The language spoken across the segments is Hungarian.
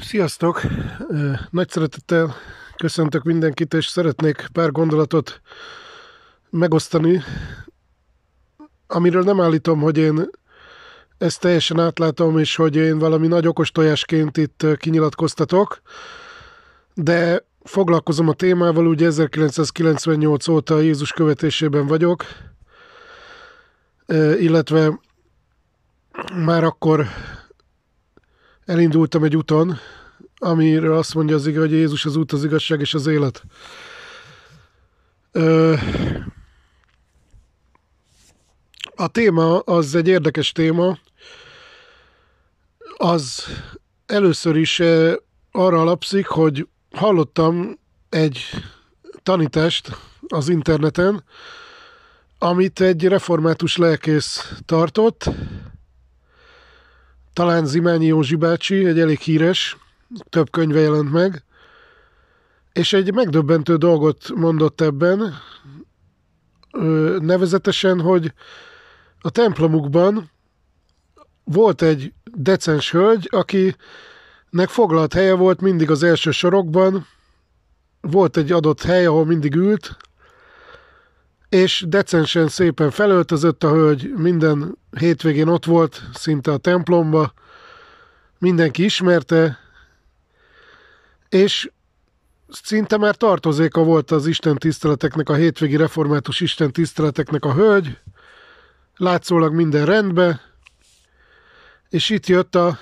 Sziasztok! Nagy szeretettel köszöntök mindenkit, és szeretnék pár gondolatot megosztani, amiről nem állítom, hogy én ezt teljesen átlátom, és hogy én valami nagy okos tojásként itt kinyilatkoztatok, de foglalkozom a témával, ugye 1998 óta Jézus követésében vagyok, illetve már akkor elindultam egy uton, amiről azt mondja az igaz, hogy Jézus az út, az igazság és az élet. a téma az egy érdekes téma, az először is arra alapszik, hogy hallottam egy tanítást az interneten, amit egy református lelkész tartott, talán Zimányi Józsi bácsi, egy elég híres, több könyve jelent meg, és egy megdöbbentő dolgot mondott ebben, nevezetesen, hogy a templomukban volt egy decens hölgy, akinek foglalt helye volt mindig az első sorokban, volt egy adott hely, ahol mindig ült, és decensen szépen felöltözött a hölgy, minden hétvégén ott volt, szinte a templomba, mindenki ismerte, és szinte már tartozéka volt az Isten tiszteleteknek, a hétvégi református Isten tiszteleteknek a hölgy, látszólag minden rendben, és itt jött a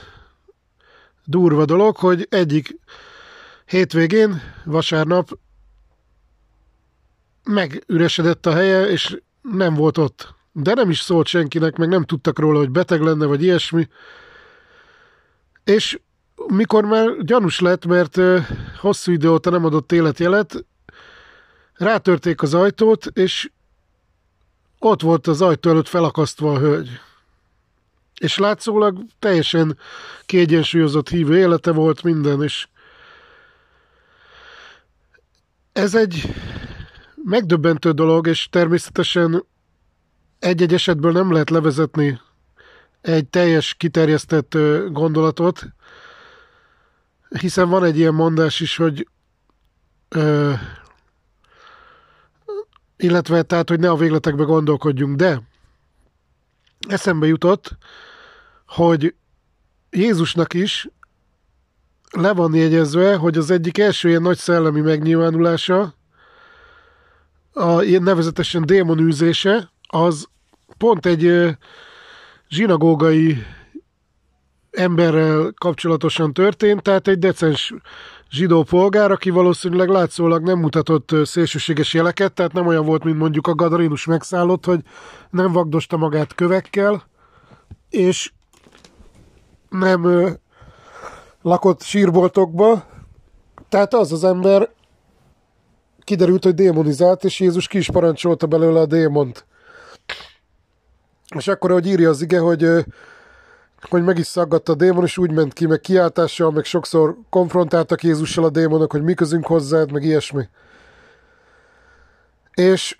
durva dolog, hogy egyik hétvégén, vasárnap megüresedett a helye, és nem volt ott. De nem is szólt senkinek, meg nem tudtak róla, hogy beteg lenne, vagy ilyesmi. És mikor már gyanús lett, mert hosszú idő óta nem adott életjelet, rátörték az ajtót, és ott volt az ajtó előtt felakasztva a hölgy. És látszólag teljesen kiegyensúlyozott hívő élete volt minden, és ez egy megdöbbentő dolog, és természetesen egy-egy esetből nem lehet levezetni egy teljes kiterjesztett gondolatot, hiszen van egy ilyen mondás is, hogy ö, illetve tehát, hogy ne a végletekbe gondolkodjunk, de eszembe jutott, hogy Jézusnak is le van jegyezve, hogy az egyik első ilyen nagy szellemi megnyilvánulása a, nevezetesen démonűzése, az pont egy zsinagógai emberrel kapcsolatosan történt, tehát egy decens zsidó polgár, aki valószínűleg látszólag nem mutatott szélsőséges jeleket, tehát nem olyan volt, mint mondjuk a gadarinus megszállott, hogy nem vagdosta magát kövekkel, és nem lakott sírboltokba. Tehát az az ember kiderült, hogy démonizált, és Jézus ki is parancsolta belőle a démont. És akkor, ahogy írja az ige, hogy, hogy meg is szaggatta a démon, és úgy ment ki, meg kiáltással, meg sokszor konfrontáltak Jézussal a démonok, hogy mi közünk hozzád, meg ilyesmi. És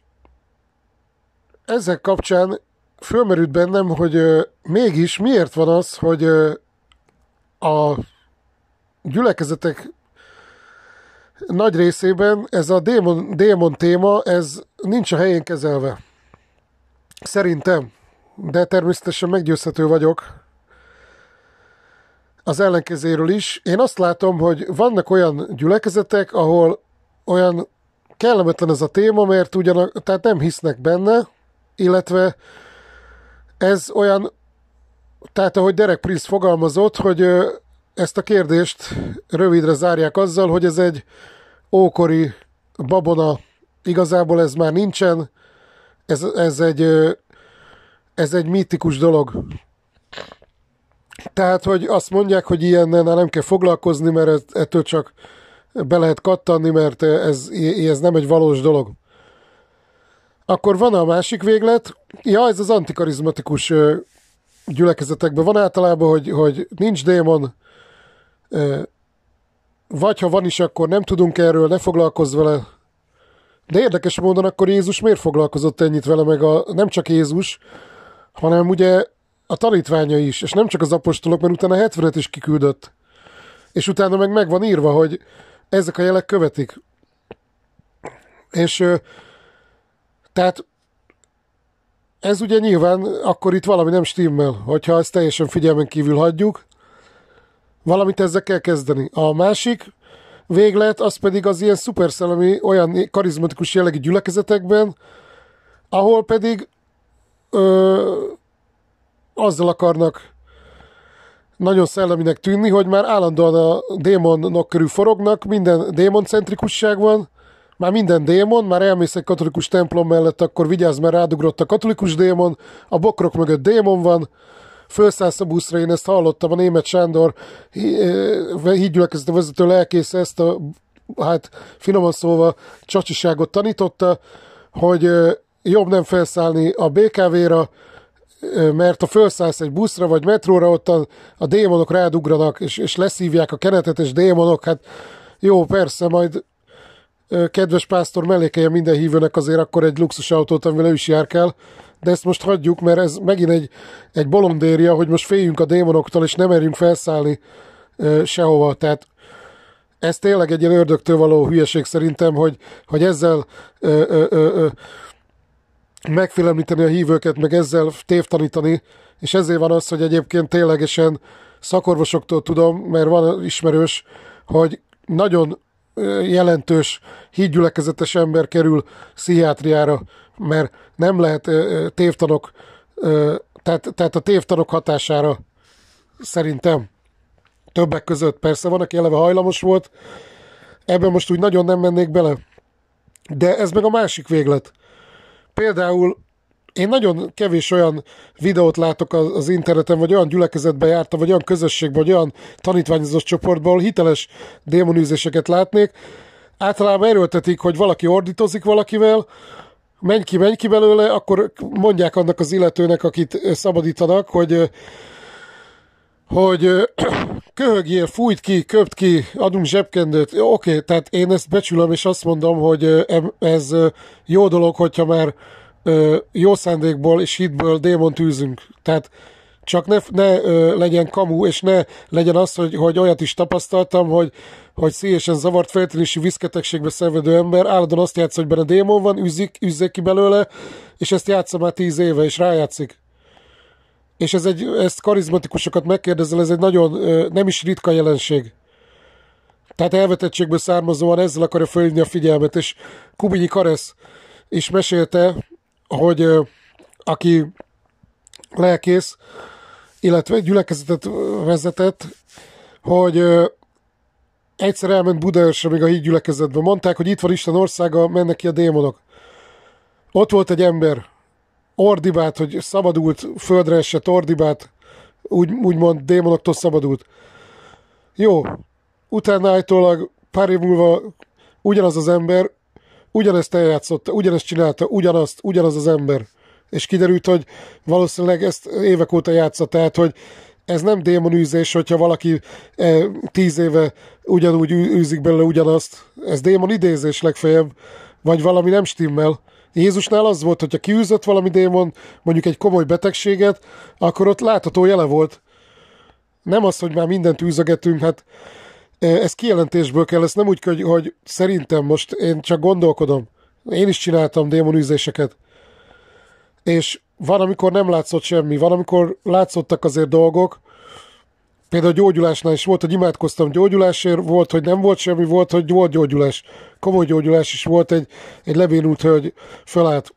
ezek kapcsán fölmerült bennem, hogy mégis miért van az, hogy a gyülekezetek nagy részében ez a démon, démon téma, ez nincs a helyén kezelve. Szerintem, de természetesen meggyőzhető vagyok az ellenkezéről is. Én azt látom, hogy vannak olyan gyülekezetek, ahol olyan kellemetlen ez a téma, mert ugyan, tehát nem hisznek benne, illetve ez olyan, tehát ahogy Derek Prince fogalmazott, hogy ezt a kérdést rövidre zárják azzal, hogy ez egy ókori babona, igazából ez már nincsen, ez, ez, egy, ez egy mítikus dolog. Tehát, hogy azt mondják, hogy ilyennel nem kell foglalkozni, mert ettől csak be lehet kattanni, mert ez, ez nem egy valós dolog. Akkor van a másik véglet. Ja, ez az antikarizmatikus gyülekezetekben van általában, hogy, hogy nincs démon, vagy ha van is, akkor nem tudunk erről, ne foglalkozz vele. De érdekes módon akkor Jézus miért foglalkozott ennyit vele, meg a, nem csak Jézus, hanem ugye a tanítványa is, és nem csak az apostolok, mert utána 70-et is kiküldött. És utána meg meg van írva, hogy ezek a jelek követik. És tehát ez ugye nyilván akkor itt valami nem stimmel, hogyha ezt teljesen figyelmen kívül hagyjuk, Valamit ezzel kell kezdeni. A másik véglet, az pedig az ilyen szuperszellemi, olyan karizmatikus jellegű gyülekezetekben, ahol pedig ö, azzal akarnak nagyon szelleminek tűnni, hogy már állandóan a démonok körül forognak, minden démoncentrikusság van, már minden démon, már elmész egy katolikus templom mellett, akkor vigyázz, mert rádugrott a katolikus démon, a bokrok mögött démon van, felszállsz a buszra, én ezt hallottam, a német Sándor hídgyülekezete vezető lelkész ezt a, hát finoman szóval csacsiságot tanította, hogy jobb nem felszállni a BKV-ra, mert ha felszállsz egy buszra vagy metróra, ott a, a démonok rádugranak, és, és leszívják a kenetet, és démonok, hát jó, persze, majd kedves pásztor mellékeje minden hívőnek azért akkor egy autót, amivel ő is kell, de ezt most hagyjuk, mert ez megint egy, egy bolondéria, hogy most féljünk a démonoktól, és nem merjünk felszállni ö, sehova. Tehát ez tényleg egy ilyen ördögtől való hülyeség szerintem, hogy, hogy ezzel ö, ö, ö, megfélemlíteni a hívőket, meg ezzel tévtanítani, és ezért van az, hogy egyébként ténylegesen szakorvosoktól tudom, mert van ismerős, hogy nagyon jelentős hídgyülekezetes ember kerül pszichiátriára mert nem lehet tévtanok, tehát, tehát a tévtanok hatására szerintem többek között persze van, aki eleve hajlamos volt, ebben most úgy nagyon nem mennék bele. De ez meg a másik véglet. Például én nagyon kevés olyan videót látok az, interneten, vagy olyan gyülekezetben jártam, vagy olyan közösségben, vagy olyan tanítványozott csoportban, ahol hiteles démonűzéseket látnék. Általában erőltetik, hogy valaki ordítozik valakivel, menj ki, menj ki belőle, akkor mondják annak az illetőnek, akit szabadítanak, hogy hogy köhögjél, fújt ki, köpt ki, adunk zsebkendőt. Oké, okay, tehát én ezt becsülöm, és azt mondom, hogy ez jó dolog, hogyha már jó szándékból és hitből démon tűzünk. Tehát csak ne, ne ö, legyen kamu, és ne legyen az, hogy, hogy olyat is tapasztaltam, hogy hogy szívesen zavart feltűnési viszketegségbe szenvedő ember állandóan azt játsz, hogy benne démon van, üzik, üzzék ki belőle, és ezt játszom már tíz éve, és rájátszik. És ez egy, ezt karizmatikusokat megkérdezel, ez egy nagyon ö, nem is ritka jelenség. Tehát elvetettségből származóan ezzel akarja fölhívni a figyelmet, és Kubinyi Karesz is mesélte, hogy ö, aki lelkész, illetve egy gyülekezetet vezetett, hogy egyszer elment Budaörsre még a híd gyülekezetben. Mondták, hogy itt van Isten országa, mennek ki a démonok. Ott volt egy ember, ordibát, hogy szabadult, földre esett ordibát, úgy, úgymond démonoktól szabadult. Jó, utána állítólag pár év múlva ugyanaz az ember, ugyanezt eljátszotta, ugyanezt csinálta, ugyanazt, ugyanaz az ember és kiderült, hogy valószínűleg ezt évek óta játsza, tehát, hogy ez nem démonűzés, hogyha valaki e, tíz éve ugyanúgy űzik belőle ugyanazt. Ez démon idézés legfeljebb, vagy valami nem stimmel. Jézusnál az volt, hogyha kiűzött valami démon, mondjuk egy komoly betegséget, akkor ott látható jele volt. Nem az, hogy már mindent űzögetünk, hát e, ez kijelentésből kell, ez nem úgy, hogy, hogy szerintem most én csak gondolkodom. Én is csináltam démonűzéseket és van, amikor nem látszott semmi, van, amikor látszottak azért dolgok, például a gyógyulásnál is volt, hogy imádkoztam gyógyulásért, volt, hogy nem volt semmi, volt, hogy volt gyógyulás, komoly gyógyulás is volt, egy, egy levénult hölgy felállt,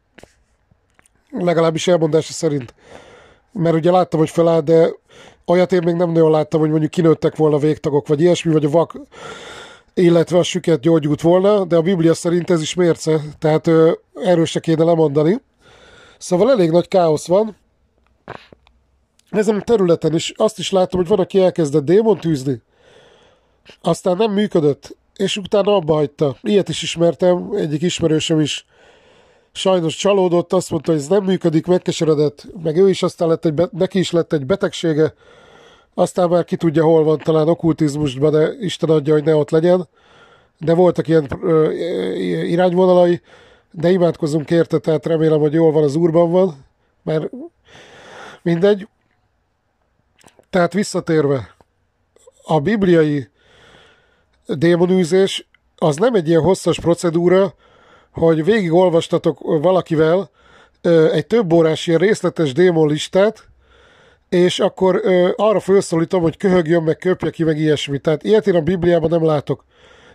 legalábbis elmondása szerint. Mert ugye láttam, hogy felállt, de olyat én még nem nagyon láttam, hogy mondjuk kinőttek volna végtagok, vagy ilyesmi, vagy a vak, illetve a süket gyógyult volna, de a Biblia szerint ez is mérce, tehát erről se kéne lemondani. Szóval elég nagy káosz van. Ezen a területen is azt is látom, hogy van, aki elkezdett démon tűzni, aztán nem működött, és utána abba hagyta. Ilyet is ismertem, egyik ismerősöm is sajnos csalódott, azt mondta, hogy ez nem működik, megkeseredett, meg ő is aztán lett egy, neki is lett egy betegsége, aztán már ki tudja, hol van, talán okkultizmusban, de Isten adja, hogy ne ott legyen. De voltak ilyen ö, irányvonalai, de imádkozunk érte, tehát remélem, hogy jól van az úrban van, mert mindegy. Tehát visszatérve, a bibliai démonűzés az nem egy ilyen hosszas procedúra, hogy végigolvastatok valakivel egy több órás ilyen részletes démonlistát, és akkor arra felszólítom, hogy köhögjön, meg köpje ki, meg ilyesmi. Tehát ilyet én a Bibliában nem látok.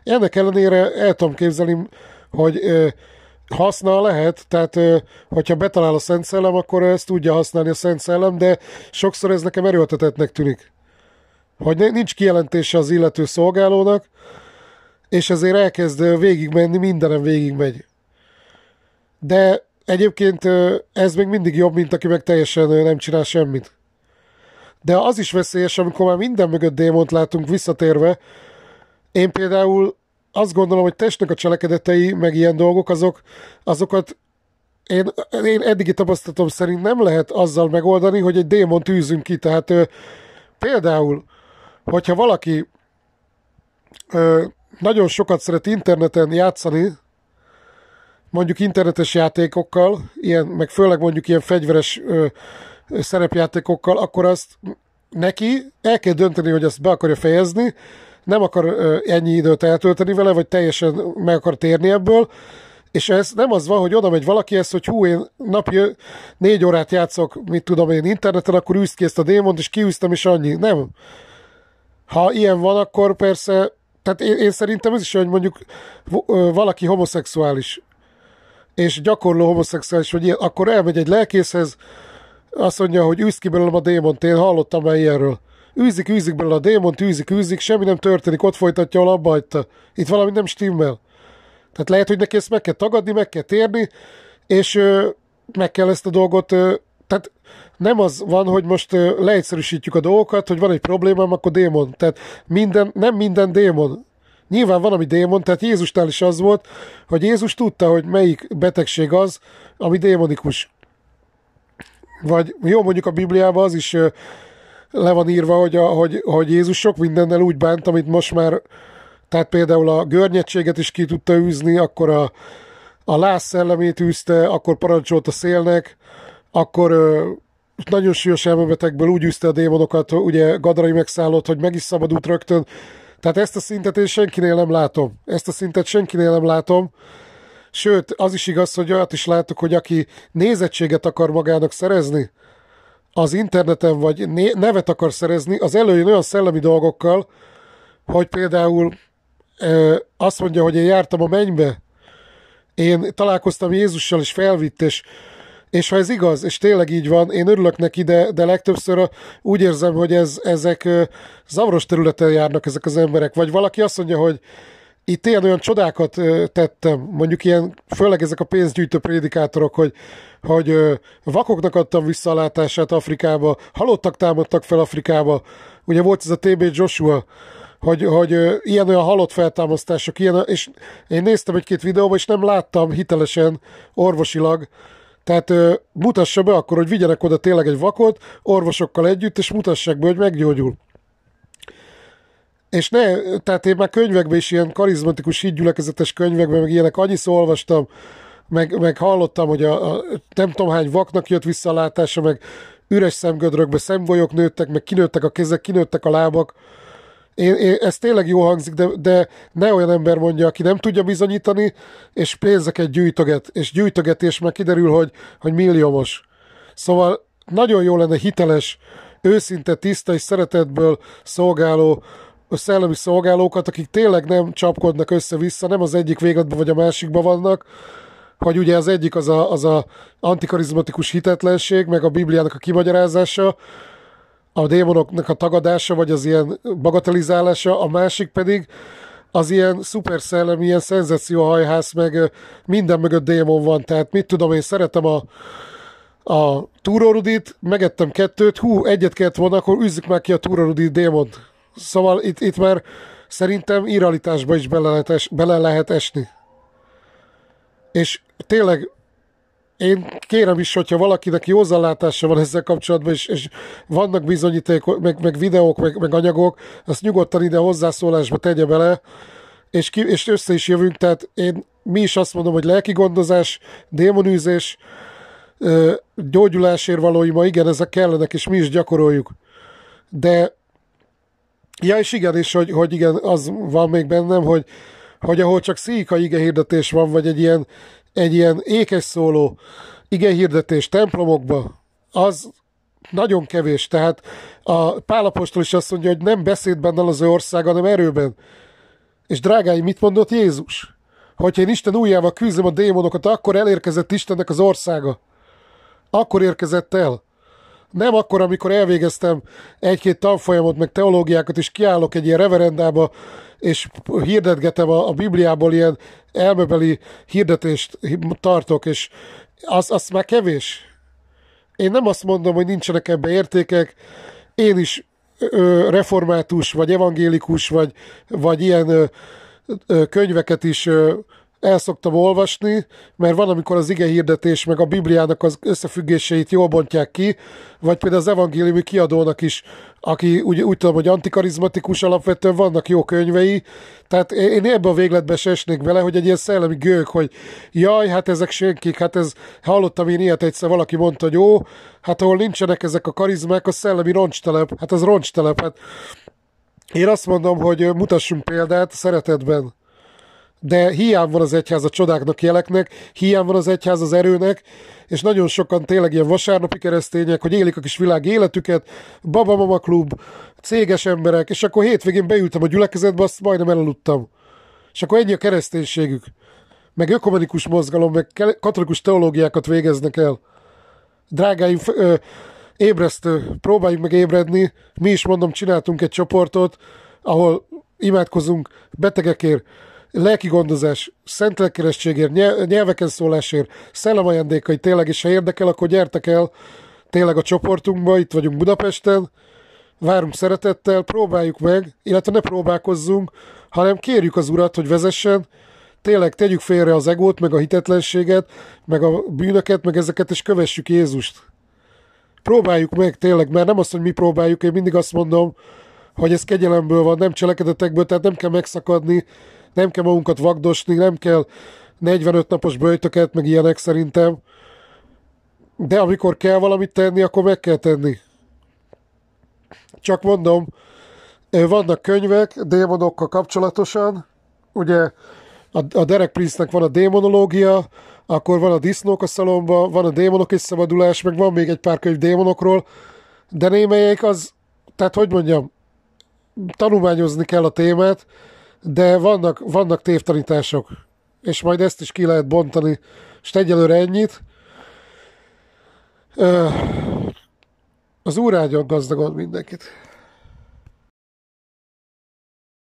Ennek ellenére el tudom képzelni, hogy haszna lehet, tehát hogyha betalál a Szent Szellem, akkor ezt tudja használni a Szent Szellem, de sokszor ez nekem erőltetetnek tűnik. Hogy nincs kijelentése az illető szolgálónak, és ezért elkezd végigmenni, mindenem végigmegy. De egyébként ez még mindig jobb, mint aki meg teljesen nem csinál semmit. De az is veszélyes, amikor már minden mögött démont látunk visszatérve. Én például azt gondolom, hogy testnek a cselekedetei, meg ilyen dolgok, azok, azokat én, én eddigi tapasztalatom szerint nem lehet azzal megoldani, hogy egy démon tűzünk ki. Tehát ö, például, hogyha valaki ö, nagyon sokat szeret interneten játszani, mondjuk internetes játékokkal, ilyen, meg főleg mondjuk ilyen fegyveres ö, szerepjátékokkal, akkor azt neki el kell dönteni, hogy ezt be akarja fejezni, nem akar ennyi időt eltölteni vele, vagy teljesen meg akar térni ebből, és ez nem az van, hogy oda megy ezt, hogy hú, én napi négy órát játszok, mit tudom én, interneten, akkor űzd ki ezt a démont, és kiűztem, és annyi. Nem. Ha ilyen van, akkor persze, tehát én, én szerintem ez is olyan, hogy mondjuk valaki homoszexuális, és gyakorló homoszexuális, vagy ilyen, akkor elmegy egy lelkészhez, azt mondja, hogy űzd ki belőlem a démont, én hallottam már ilyenről. Űzik, űzik belőle a démont, űzik, űzik, semmi nem történik, ott folytatja, a abba Itt valami nem stimmel. Tehát lehet, hogy neki ezt meg kell tagadni, meg kell térni, és ö, meg kell ezt a dolgot ö, tehát nem az van, hogy most leegyszerűsítjük a dolgokat, hogy van egy problémám, akkor démon. Tehát minden, nem minden démon. Nyilván van, ami démon, tehát Jézusnál is az volt, hogy Jézus tudta, hogy melyik betegség az, ami démonikus. Vagy jó, mondjuk a Bibliában az is le van írva, hogy, a, hogy, hogy Jézus sok mindennel úgy bánt, amit most már, tehát például a görnyedséget is ki tudta űzni, akkor a, a láz szellemét űzte, akkor parancsolt a szélnek, akkor ö, nagyon súlyos elmebetegből úgy űzte a démonokat, ugye Gadrai megszállott, hogy meg is szabadult rögtön. Tehát ezt a szintet én senkinél nem látom. Ezt a szintet senkinél nem látom. Sőt, az is igaz, hogy olyat is látok, hogy aki nézettséget akar magának szerezni, az interneten, vagy nevet akar szerezni, az előjön olyan szellemi dolgokkal, hogy például azt mondja, hogy én jártam a mennybe, én találkoztam Jézussal, és felvitt, és, és ha ez igaz, és tényleg így van, én örülök neki, de, de legtöbbször úgy érzem, hogy ez, ezek zavaros területen járnak ezek az emberek. Vagy valaki azt mondja, hogy itt ilyen olyan csodákat tettem, mondjuk ilyen, főleg ezek a pénzgyűjtő prédikátorok, hogy, hogy vakoknak adtam vissza a látását Afrikába, halottak támadtak fel Afrikába, ugye volt ez a TB Joshua, hogy, hogy ilyen olyan halott feltámasztások, ilyen, és én néztem egy-két videóban, és nem láttam hitelesen, orvosilag, tehát ö, mutassa be akkor, hogy vigyenek oda tényleg egy vakot, orvosokkal együtt, és mutassák be, hogy meggyógyul. És ne, tehát én már könyvekben is ilyen karizmatikus, hídgyülekezetes könyvekben, meg ilyenek annyiszor olvastam, meg, meg hallottam, hogy a, a nem tudom hány vaknak jött vissza a látása, meg üres szemgödrökbe szemvolyok nőttek, meg kinőttek a kezek, kinőttek a lábak. Én, én, ez tényleg jó hangzik, de, de ne olyan ember mondja, aki nem tudja bizonyítani, és pénzeket gyűjtöget, és gyűjtöget, és meg kiderül, hogy, hogy milliómos. Szóval nagyon jó lenne hiteles, őszinte, tiszta és szeretetből szolgáló a szellemi szolgálókat, akik tényleg nem csapkodnak össze-vissza, nem az egyik végadban vagy a másikba vannak, hogy ugye az egyik az a, az a antikarizmatikus hitetlenség, meg a Bibliának a kimagyarázása, a démonoknak a tagadása, vagy az ilyen bagatelizálása, a másik pedig az ilyen szuperszellem, ilyen szenzációhajhász, meg minden mögött démon van, tehát mit tudom, én szeretem a, a Túrorudit, megettem kettőt, hú, egyet kellett volna, akkor üzzük meg ki a Túrorudit démont. Szóval itt, itt már szerintem irrealitásba is bele lehet, es, bele lehet esni. És tényleg én kérem is, hogyha valakinek józanlátása van ezzel kapcsolatban, és, és vannak bizonyítékok, meg, meg videók, meg, meg anyagok, azt nyugodtan ide hozzászólásba tegye bele, és, ki, és össze is jövünk, tehát én mi is azt mondom, hogy lelki gondozás, démonűzés, gyógyulásért valóima, igen, ezek kellenek, és mi is gyakoroljuk. De Ja, és igen, és hogy, hogy igen, az van még bennem, hogy, hogy ahol csak szíka ige hirdetés van, vagy egy ilyen, egy ilyen ékes szóló ige hirdetés templomokba, az nagyon kevés. Tehát a Pálapostól is azt mondja, hogy nem beszédben dal az ő ország, hanem erőben. És drágáim, mit mondott Jézus? Hogyha én Isten újjával küzdöm a démonokat, akkor elérkezett Istennek az országa. Akkor érkezett el. Nem akkor, amikor elvégeztem egy-két tanfolyamot, meg teológiákat, és kiállok egy ilyen reverendába, és hirdetgetem a, a Bibliából ilyen elmebeli hirdetést tartok, és az, az már kevés. Én nem azt mondom, hogy nincsenek ebbe értékek, én is ö, református, vagy evangélikus, vagy, vagy ilyen ö, ö, könyveket is ö, el szoktam olvasni, mert van, amikor az ige hirdetés meg a Bibliának az összefüggéseit jól bontják ki, vagy például az evangéliumi kiadónak is, aki úgy, úgy tudom, hogy antikarizmatikus alapvetően vannak jó könyvei, tehát én ebbe a végletbe se esnék vele, hogy egy ilyen szellemi gők, hogy jaj, hát ezek senkik, hát ez, hallottam én ilyet egyszer, valaki mondta, hogy jó, hát ahol nincsenek ezek a karizmák, a szellemi roncstelep, hát az roncstelep, hát én azt mondom, hogy mutassunk példát szeretetben de hiány van az egyház a csodáknak, jeleknek, hiány van az egyház az erőnek, és nagyon sokan tényleg ilyen vasárnapi keresztények, hogy élik a kis világ életüket, babamama klub, céges emberek, és akkor hétvégén beültem a gyülekezetbe, azt majdnem elaludtam. És akkor ennyi a kereszténységük. Meg ökumenikus mozgalom, meg katolikus teológiákat végeznek el. Drágáim, ö, ébresztő, próbáljunk meg ébredni. Mi is mondom, csináltunk egy csoportot, ahol imádkozunk betegekért, lelki gondozás, szentlek keresztségért, nyelveken szólásért, szellemajándékai tényleg is, ha érdekel, akkor gyertek el tényleg a csoportunkba, itt vagyunk Budapesten, várunk szeretettel, próbáljuk meg, illetve ne próbálkozzunk, hanem kérjük az Urat, hogy vezessen, tényleg tegyük félre az egót, meg a hitetlenséget, meg a bűnöket, meg ezeket, és kövessük Jézust. Próbáljuk meg tényleg, mert nem azt, hogy mi próbáljuk, én mindig azt mondom, hogy ez kegyelemből van, nem cselekedetekből, tehát nem kell megszakadni nem kell magunkat vagdosni, nem kell 45 napos böjtöket, meg ilyenek szerintem. De amikor kell valamit tenni, akkor meg kell tenni. Csak mondom, vannak könyvek démonokkal kapcsolatosan, ugye a, Derek Prince-nek van a démonológia, akkor van a disznók a szalomba, van a démonok és szabadulás, meg van még egy pár könyv démonokról, de némelyek az, tehát hogy mondjam, tanulmányozni kell a témát, de vannak, vannak tévtanítások, és majd ezt is ki lehet bontani, és egyelőre ennyit. Az órágyon gazdagod mindenkit.